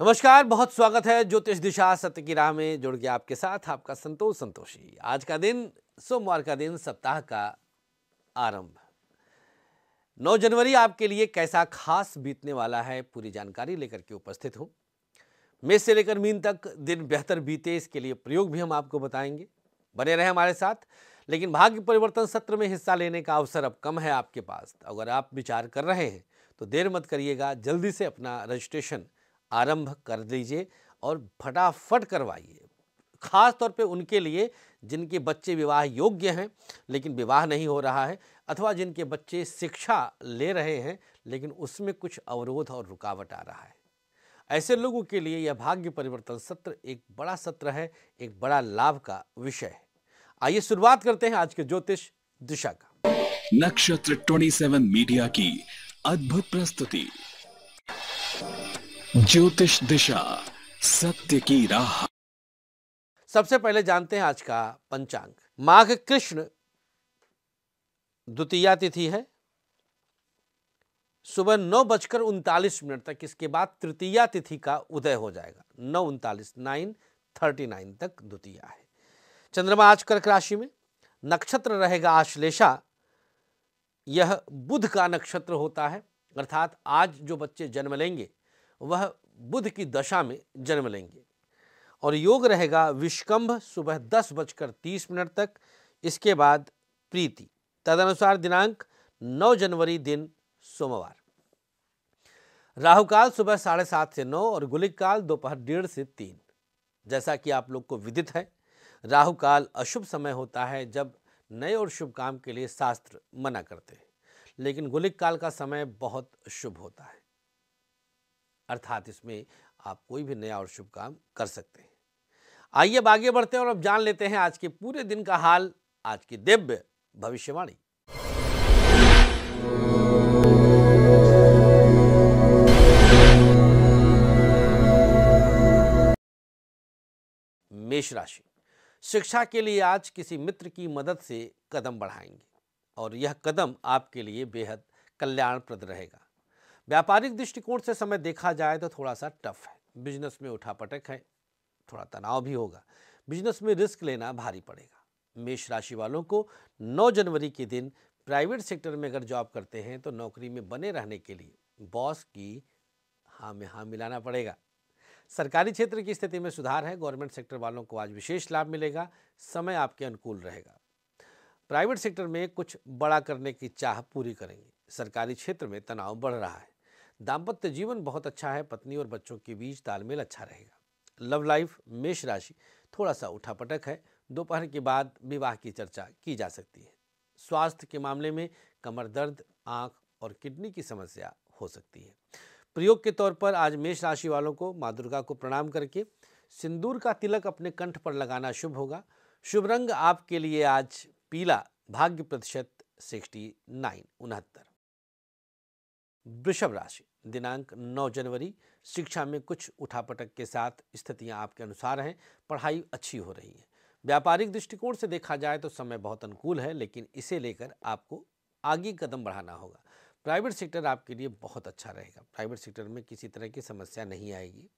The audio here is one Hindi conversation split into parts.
नमस्कार बहुत स्वागत है ज्योतिष दिशा सत्य की राह में जुड़ गया आपके साथ आपका संतोष संतोषी आज का दिन सोमवार का दिन सप्ताह का आरंभ 9 जनवरी आपके लिए कैसा खास बीतने वाला है पूरी जानकारी लेकर के उपस्थित हूँ मेष से लेकर मीन तक दिन बेहतर बीते इसके लिए प्रयोग भी हम आपको बताएंगे बने रहे हमारे साथ लेकिन भाग्य परिवर्तन सत्र में हिस्सा लेने का अवसर अब कम है आपके पास अगर आप विचार कर रहे हैं तो देर मत करिएगा जल्दी से अपना रजिस्ट्रेशन आरंभ कर दीजिए और फटाफट करवाइए ख़ास तौर पे उनके लिए जिनके बच्चे विवाह योग्य हैं लेकिन विवाह नहीं हो रहा है अथवा जिनके बच्चे शिक्षा ले रहे हैं लेकिन उसमें कुछ अवरोध और रुकावट आ रहा है ऐसे लोगों के लिए यह भाग्य परिवर्तन सत्र एक बड़ा सत्र है एक बड़ा लाभ का विषय है आइए शुरुआत करते हैं आज के ज्योतिष दिशा का नक्षत्र 27 मीडिया की अद्भुत प्रस्तुति ज्योतिष दिशा सत्य की राह सबसे पहले जानते हैं आज का पंचांग माघ कृष्ण द्वितीया तिथि है सुबह नौ बजकर उनतालीस मिनट तक इसके बाद तृतीया तिथि का उदय हो जाएगा नौ उनतालीस नाइन थर्टी नाइन तक द्वितीया है चंद्रमा आज कर्क राशि में नक्षत्र रहेगा आश्लेषा यह बुध का नक्षत्र होता है अर्थात आज जो बच्चे जन्म लेंगे वह बुध की दशा में जन्म लेंगे और योग रहेगा विष्कंभ सुबह दस बजकर तीस मिनट तक इसके बाद प्रीति तदनुसार दिनांक 9 जनवरी दिन सोमवार राहु काल सुबह साढ़े सात से नौ और गुलिक काल दोपहर डेढ़ से तीन जैसा कि आप लोग को विदित है राहु काल अशुभ समय होता है जब नए और शुभ काम के लिए शास्त्र मना करते हैं लेकिन गुलिक काल का समय बहुत शुभ होता है अर्थात इसमें आप कोई भी नया और शुभ काम कर सकते हैं आइए अब आगे बढ़ते हैं और अब जान लेते हैं आज के पूरे दिन का हाल आज की दिव्य भविष्यवाणी मेष राशि शिक्षा के लिए आज किसी मित्र की मदद से कदम बढ़ाएंगे और यह कदम आपके लिए बेहद कल्याणप्रद रहेगा व्यापारिक दृष्टिकोण से समय देखा जाए तो थोड़ा सा टफ है बिजनेस में उठापटक है थोड़ा तनाव भी होगा बिजनेस में रिस्क लेना भारी पड़ेगा मेष राशि वालों को 9 जनवरी के दिन प्राइवेट सेक्टर में अगर जॉब करते हैं तो नौकरी में बने रहने के लिए बॉस की हाँ में हाँ मिलाना पड़ेगा सरकारी क्षेत्र की स्थिति में सुधार है गवर्नमेंट सेक्टर वालों को आज विशेष लाभ मिलेगा समय आपके अनुकूल रहेगा प्राइवेट सेक्टर में कुछ बड़ा करने की चाह पूरी करेंगे सरकारी क्षेत्र में तनाव बढ़ रहा है दाम्पत्य जीवन बहुत अच्छा है पत्नी और बच्चों के बीच तालमेल अच्छा रहेगा लव लाइफ मेष राशि थोड़ा सा उठापटक है दोपहर के बाद विवाह की चर्चा की जा सकती है स्वास्थ्य के मामले में कमर दर्द आँख और किडनी की समस्या हो सकती है प्रयोग के तौर पर आज मेष राशि वालों को माँ दुर्गा को प्रणाम करके सिंदूर का तिलक अपने कंठ पर लगाना शुभ होगा शुभ रंग आपके लिए आज पीला भाग्य प्रतिशत सिक्सटी नाइन उनहत्तर वृषभ राशि दिनांक 9 जनवरी शिक्षा में कुछ उठापटक के साथ स्थितियां आपके अनुसार हैं पढ़ाई अच्छी हो रही है व्यापारिक दृष्टिकोण से देखा जाए तो समय बहुत अनुकूल है लेकिन इसे लेकर आपको आगे कदम बढ़ाना होगा प्राइवेट सेक्टर आपके लिए बहुत अच्छा रहेगा प्राइवेट सेक्टर में किसी तरह की समस्या नहीं आएगी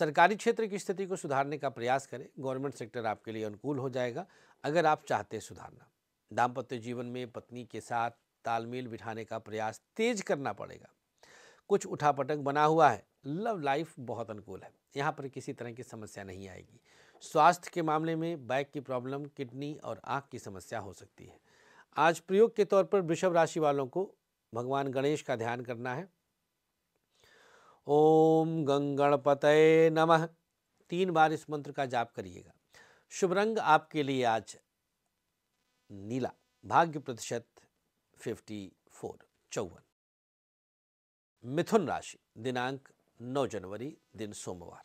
सरकारी क्षेत्र की स्थिति को सुधारने का प्रयास करें गवर्नमेंट सेक्टर आपके लिए अनुकूल हो जाएगा अगर आप चाहते हैं सुधारना दाम्पत्य जीवन में पत्नी के साथ तालमेल बिठाने का प्रयास तेज करना पड़ेगा कुछ उठापटक बना हुआ है लव लाइफ बहुत अनुकूल है यहाँ पर किसी तरह की समस्या नहीं आएगी स्वास्थ्य के मामले में बैक की प्रॉब्लम किडनी और आँख की समस्या हो सकती है आज प्रयोग के तौर पर वृषभ राशि वालों को भगवान गणेश का ध्यान करना है ओम गंग गणपत नमः तीन बार इस मंत्र का जाप करिएगा शुभ रंग आपके लिए आज नीला भाग्य प्रतिशत 54 चौवन मिथुन राशि दिनांक 9 जनवरी दिन सोमवार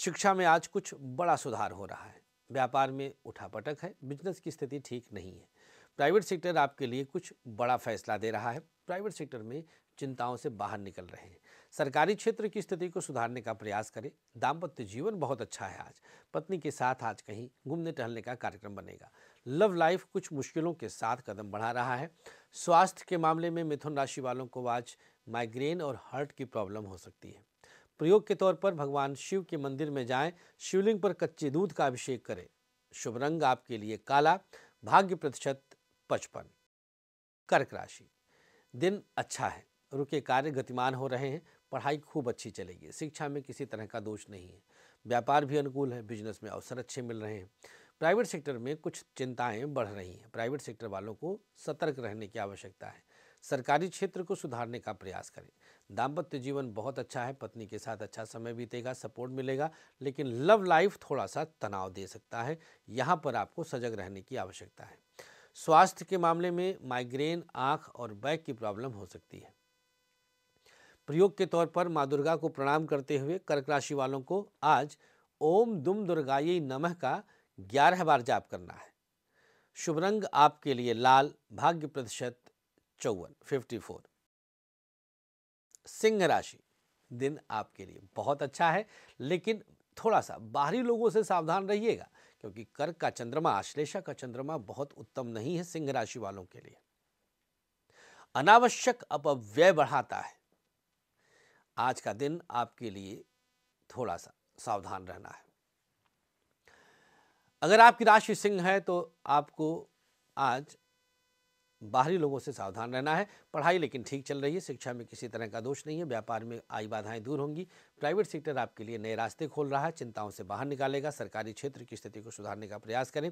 शिक्षा में आज कुछ बड़ा सुधार हो रहा है व्यापार में उठापटक है बिजनेस की स्थिति ठीक नहीं है प्राइवेट सेक्टर आपके लिए कुछ बड़ा फैसला दे रहा है प्राइवेट सेक्टर में चिंताओं से बाहर निकल रहे हैं सरकारी क्षेत्र की स्थिति को सुधारने का प्रयास करें दाम्पत्य जीवन बहुत अच्छा है आज पत्नी के साथ आज कहीं घूमने टहलने का कार्यक्रम बनेगा लव लाइफ कुछ मुश्किलों के साथ कदम बढ़ा रहा है स्वास्थ्य के मामले में मिथुन राशि वालों को आज माइग्रेन और हार्ट की प्रॉब्लम हो सकती है प्रयोग के तौर पर भगवान शिव के मंदिर में जाएं शिवलिंग पर कच्चे दूध का अभिषेक करें शुभ रंग आपके लिए काला भाग्य प्रतिशत पचपन कर्क राशि दिन अच्छा है रुके कार्य गतिमान हो रहे हैं पढ़ाई खूब अच्छी चलेगी शिक्षा में किसी तरह का दोष नहीं है व्यापार भी अनुकूल है बिजनेस में अवसर अच्छे मिल रहे हैं प्राइवेट सेक्टर में कुछ चिंताएं बढ़ रही हैं प्राइवेट सेक्टर वालों को सतर्क रहने की आवश्यकता है सरकारी क्षेत्र को सुधारने का प्रयास करें दाम्पत्य जीवन बहुत अच्छा है पत्नी के साथ अच्छा समय बीतेगा सपोर्ट मिलेगा लेकिन लव लाइफ थोड़ा सा तनाव दे सकता है यहाँ पर आपको सजग रहने की आवश्यकता है स्वास्थ्य के मामले में माइग्रेन आँख और बैक की प्रॉब्लम हो सकती है प्रयोग के तौर पर माँ दुर्गा को प्रणाम करते हुए कर्क राशि वालों को आज ओम दुम दुर्गायी नमः का ग्यारह बार जाप करना है शुभ रंग आपके लिए लाल भाग्य प्रतिशत चौवन फिफ्टी फोर सिंह राशि दिन आपके लिए बहुत अच्छा है लेकिन थोड़ा सा बाहरी लोगों से सावधान रहिएगा क्योंकि कर्क का चंद्रमा आश्लेषा का चंद्रमा बहुत उत्तम नहीं है सिंह राशि वालों के लिए अनावश्यक अपव्यय बढ़ाता है आज का दिन आपके लिए थोड़ा सा सावधान रहना है अगर आपकी राशि सिंह है तो आपको आज बाहरी लोगों से सावधान रहना है पढ़ाई लेकिन ठीक चल रही है शिक्षा में किसी तरह का दोष नहीं है व्यापार में आई बाधाएं दूर होंगी प्राइवेट सेक्टर आपके लिए नए रास्ते खोल रहा है चिंताओं से बाहर निकालेगा सरकारी क्षेत्र की स्थिति को सुधारने का प्रयास करें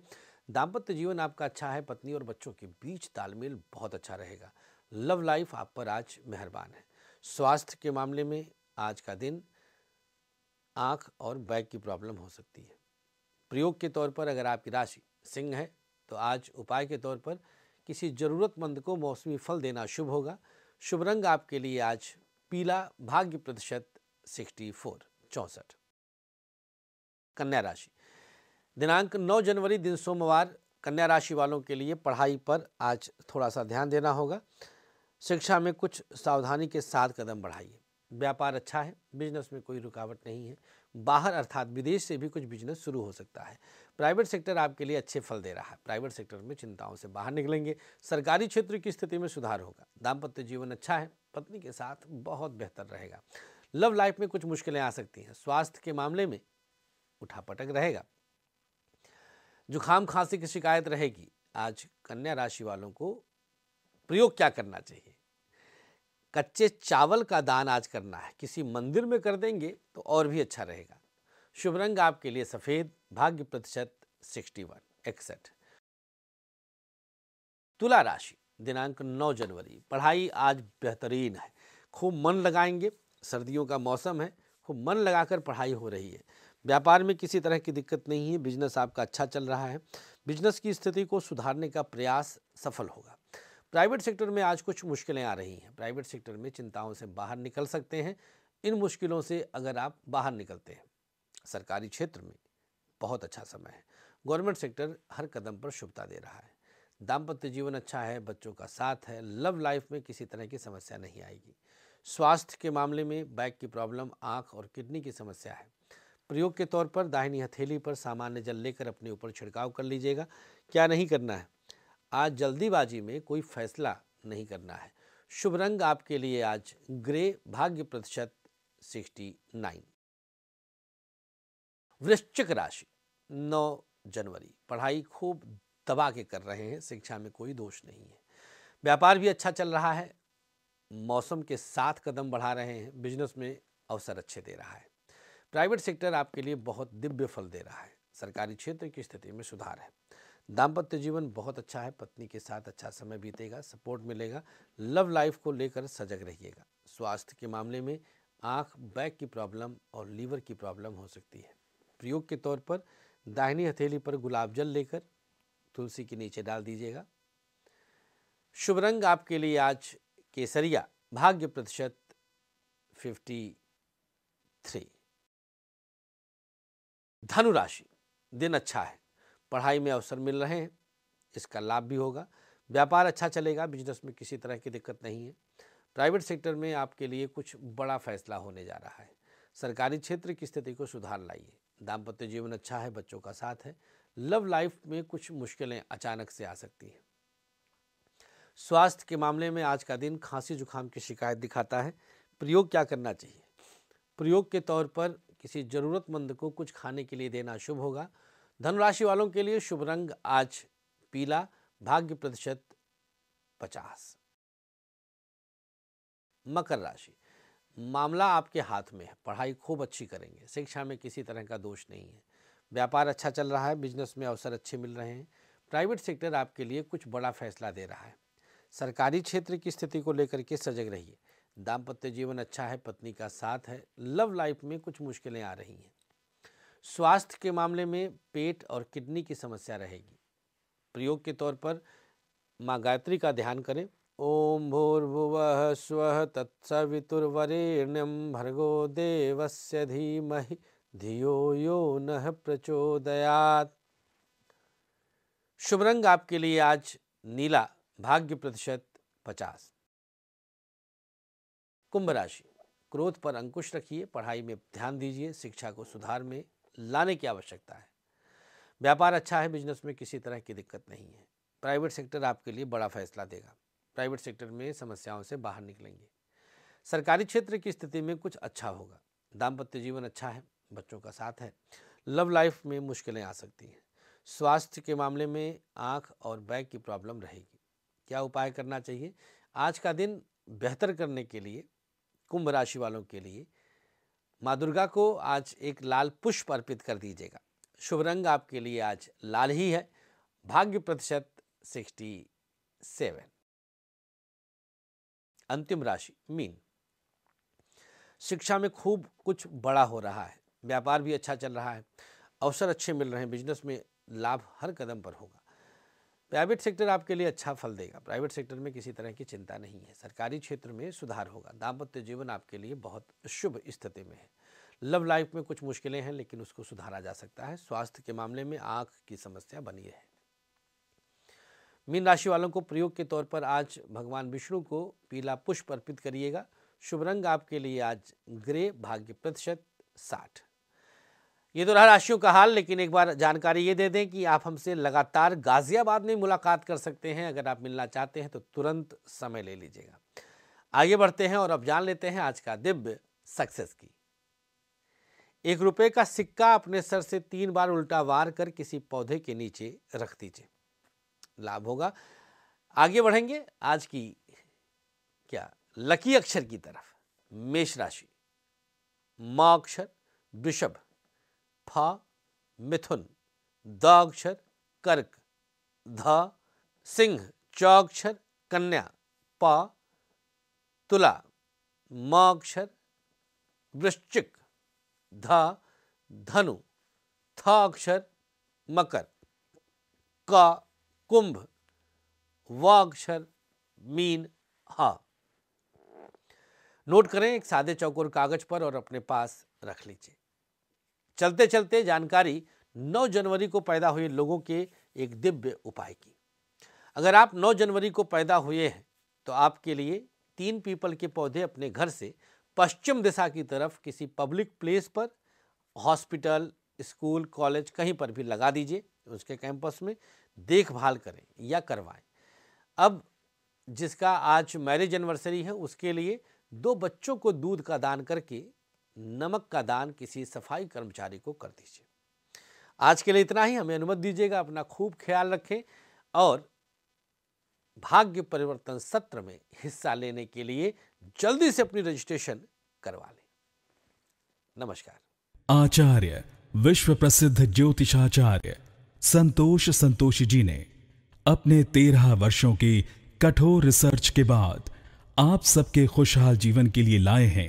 दाम्पत्य जीवन आपका अच्छा है पत्नी और बच्चों के बीच तालमेल बहुत अच्छा रहेगा लव लाइफ आप पर आज मेहरबान है स्वास्थ्य के मामले में आज का दिन आँख और बैक की प्रॉब्लम हो सकती है प्रयोग के तौर पर अगर आपकी राशि सिंह है तो आज उपाय के तौर पर किसी ज़रूरतमंद को मौसमी फल देना शुभ होगा शुभ रंग आपके लिए आज पीला भाग्य प्रतिशत सिक्सटी फोर चौंसठ कन्या राशि दिनांक 9 जनवरी दिन सोमवार कन्या राशि वालों के लिए पढ़ाई पर आज थोड़ा सा ध्यान देना होगा शिक्षा में कुछ सावधानी के साथ कदम बढ़ाइए व्यापार अच्छा है बिजनेस में कोई रुकावट नहीं है बाहर अर्थात विदेश से भी कुछ बिजनेस शुरू हो सकता है प्राइवेट सेक्टर आपके लिए अच्छे फल दे रहा है प्राइवेट सेक्टर में चिंताओं से बाहर निकलेंगे सरकारी क्षेत्र की स्थिति में सुधार होगा दाम्पत्य जीवन अच्छा है पत्नी के साथ बहुत बेहतर रहेगा लव लाइफ में कुछ मुश्किलें आ सकती हैं स्वास्थ्य के मामले में उठापटक रहेगा जुखाम खांसी की शिकायत रहेगी आज कन्या राशि वालों को प्रयोग क्या करना चाहिए कच्चे चावल का दान आज करना है किसी मंदिर में कर देंगे तो और भी अच्छा रहेगा शुभ रंग आपके लिए सफ़ेद भाग्य प्रतिशत सिक्सटी वन इकसठ तुला राशि दिनांक 9 जनवरी पढ़ाई आज बेहतरीन है खूब मन लगाएंगे सर्दियों का मौसम है खूब मन लगाकर पढ़ाई हो रही है व्यापार में किसी तरह की दिक्कत नहीं है बिजनेस आपका अच्छा चल रहा है बिजनेस की स्थिति को सुधारने का प्रयास सफल होगा प्राइवेट सेक्टर में आज कुछ मुश्किलें आ रही हैं प्राइवेट सेक्टर में चिंताओं से बाहर निकल सकते हैं इन मुश्किलों से अगर आप बाहर निकलते हैं सरकारी क्षेत्र में बहुत अच्छा समय है गवर्नमेंट सेक्टर हर कदम पर शुभता दे रहा है दाम्पत्य जीवन अच्छा है बच्चों का साथ है लव लाइफ में किसी तरह की समस्या नहीं आएगी स्वास्थ्य के मामले में बैक की प्रॉब्लम आँख और किडनी की समस्या है प्रयोग के तौर पर दाहिनी हथेली पर सामान्य जल लेकर अपने ऊपर छिड़काव कर लीजिएगा क्या नहीं करना है आज जल्दीबाजी में कोई फैसला नहीं करना है शुभ रंग आपके लिए आज ग्रे भाग्य प्रतिशत सिक्सटी नाइन वृश्चिक राशि नौ जनवरी पढ़ाई खूब दबा के कर रहे हैं शिक्षा में कोई दोष नहीं है व्यापार भी अच्छा चल रहा है मौसम के साथ कदम बढ़ा रहे हैं बिजनेस में अवसर अच्छे दे रहा है प्राइवेट सेक्टर आपके लिए बहुत दिव्य फल दे रहा है सरकारी क्षेत्र की स्थिति में सुधार है दाम्पत्य जीवन बहुत अच्छा है पत्नी के साथ अच्छा समय बीतेगा सपोर्ट मिलेगा लव लाइफ को लेकर सजग रहिएगा स्वास्थ्य के मामले में आँख बैक की प्रॉब्लम और लीवर की प्रॉब्लम हो सकती है प्रयोग के तौर पर दाहिनी हथेली पर गुलाब जल लेकर तुलसी के नीचे डाल दीजिएगा शुभ रंग आपके लिए आज केसरिया भाग्य प्रतिशत फिफ्टी थ्री धनुराशि दिन अच्छा है पढ़ाई में अवसर मिल रहे हैं इसका लाभ भी होगा व्यापार अच्छा चलेगा बिजनेस में किसी तरह की दिक्कत नहीं है प्राइवेट सेक्टर में आपके लिए कुछ बड़ा फैसला होने जा रहा है सरकारी क्षेत्र की स्थिति को सुधार लाइए दाम्पत्य जीवन अच्छा है बच्चों का साथ है लव लाइफ में कुछ मुश्किलें अचानक से आ सकती हैं स्वास्थ्य के मामले में आज का दिन खांसी जुकाम की शिकायत दिखाता है प्रयोग क्या करना चाहिए प्रयोग के तौर पर किसी ज़रूरतमंद को कुछ खाने के लिए देना शुभ होगा धनुराशि वालों के लिए शुभ रंग आज पीला भाग्य प्रतिशत पचास मकर राशि मामला आपके हाथ में है पढ़ाई खूब अच्छी करेंगे शिक्षा में किसी तरह का दोष नहीं है व्यापार अच्छा चल रहा है बिजनेस में अवसर अच्छे मिल रहे हैं प्राइवेट सेक्टर आपके लिए कुछ बड़ा फैसला दे रहा है सरकारी क्षेत्र की स्थिति को लेकर के सजग रहिए दाम्पत्य जीवन अच्छा है पत्नी का साथ है लव लाइफ में कुछ मुश्किलें आ रही हैं स्वास्थ्य के मामले में पेट और किडनी की समस्या रहेगी प्रयोग के तौर पर माँ गायत्री का ध्यान करें ओम भूर्भुव स्व तत्सवितुर्वरेण्यम भर्गो देवस्य धीमहि धियो यो न प्रचोदयात शुभ रंग आपके लिए आज नीला भाग्य प्रतिशत पचास कुंभ राशि क्रोध पर अंकुश रखिए पढ़ाई में ध्यान दीजिए शिक्षा को सुधार में लाने की आवश्यकता है व्यापार अच्छा है बिजनेस में किसी तरह की दिक्कत नहीं है प्राइवेट सेक्टर आपके लिए बड़ा फैसला देगा प्राइवेट सेक्टर में समस्याओं से बाहर निकलेंगे सरकारी क्षेत्र की स्थिति में कुछ अच्छा होगा दाम्पत्य जीवन अच्छा है बच्चों का साथ है लव लाइफ में मुश्किलें आ सकती हैं स्वास्थ्य के मामले में आँख और बैक की प्रॉब्लम रहेगी क्या उपाय करना चाहिए आज का दिन बेहतर करने के लिए कुंभ राशि वालों के लिए माँ दुर्गा को आज एक लाल पुष्प अर्पित कर दीजिएगा शुभ रंग आपके लिए आज लाल ही है भाग्य प्रतिशत सिक्सटी सेवन अंतिम राशि मीन शिक्षा में खूब कुछ बड़ा हो रहा है व्यापार भी अच्छा चल रहा है अवसर अच्छे मिल रहे हैं बिजनेस में लाभ हर कदम पर होगा प्राइवेट सेक्टर आपके लिए अच्छा फल देगा प्राइवेट सेक्टर में किसी तरह की चिंता नहीं है सरकारी क्षेत्र में सुधार होगा दाम्पत्य जीवन आपके लिए बहुत शुभ स्थिति में है लव लाइफ में कुछ मुश्किलें हैं लेकिन उसको सुधारा जा सकता है स्वास्थ्य के मामले में आँख की समस्या बनी है मीन राशि वालों को प्रयोग के तौर पर आज भगवान विष्णु को पीला पुष्प अर्पित करिएगा शुभ रंग आपके लिए आज ग्रे भाग्य प्रतिशत साठ ये तो रहा राशियों का हाल लेकिन एक बार जानकारी ये दे दें कि आप हमसे लगातार गाजियाबाद में मुलाकात कर सकते हैं अगर आप मिलना चाहते हैं तो तुरंत समय ले लीजिएगा आगे बढ़ते हैं और अब जान लेते हैं आज का दिव्य सक्सेस की एक रुपए का सिक्का अपने सर से तीन बार उल्टा वार कर किसी पौधे के नीचे रख दीजिए लाभ होगा आगे बढ़ेंगे आज की क्या लकी अक्षर की तरफ मेष राशि मा अक्षर वृषभ फा मिथुन दाक्षर कर्क धा सिंह चौक्षर कन्या पा तुला माक्षर वृश्चिक धा धनु थाक्षर मकर का कुंभ वाक्षर मीन हा नोट करें एक सादे चौकोर कागज पर और अपने पास रख लीजिए चलते चलते जानकारी 9 जनवरी को पैदा हुए लोगों के एक दिव्य उपाय की अगर आप 9 जनवरी को पैदा हुए हैं तो आपके लिए तीन पीपल के पौधे अपने घर से पश्चिम दिशा की तरफ किसी पब्लिक प्लेस पर हॉस्पिटल स्कूल कॉलेज कहीं पर भी लगा दीजिए उसके कैंपस में देखभाल करें या करवाएं अब जिसका आज मैरिज एनिवर्सरी है उसके लिए दो बच्चों को दूध का दान करके नमक का दान किसी सफाई कर्मचारी को कर दीजिए आज के लिए इतना ही हमें अनुमति दीजिएगा अपना खूब ख्याल रखें और भाग्य परिवर्तन सत्र में हिस्सा लेने के लिए जल्दी से अपनी रजिस्ट्रेशन करवा लें नमस्कार आचार्य विश्व प्रसिद्ध ज्योतिषाचार्य संतोष संतोषी जी ने अपने तेरह वर्षों की कठोर रिसर्च के बाद आप सबके खुशहाल जीवन के लिए लाए हैं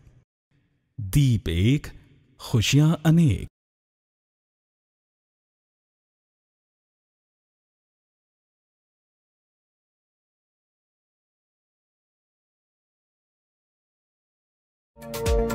दीप एक खुशियां अनेक thank you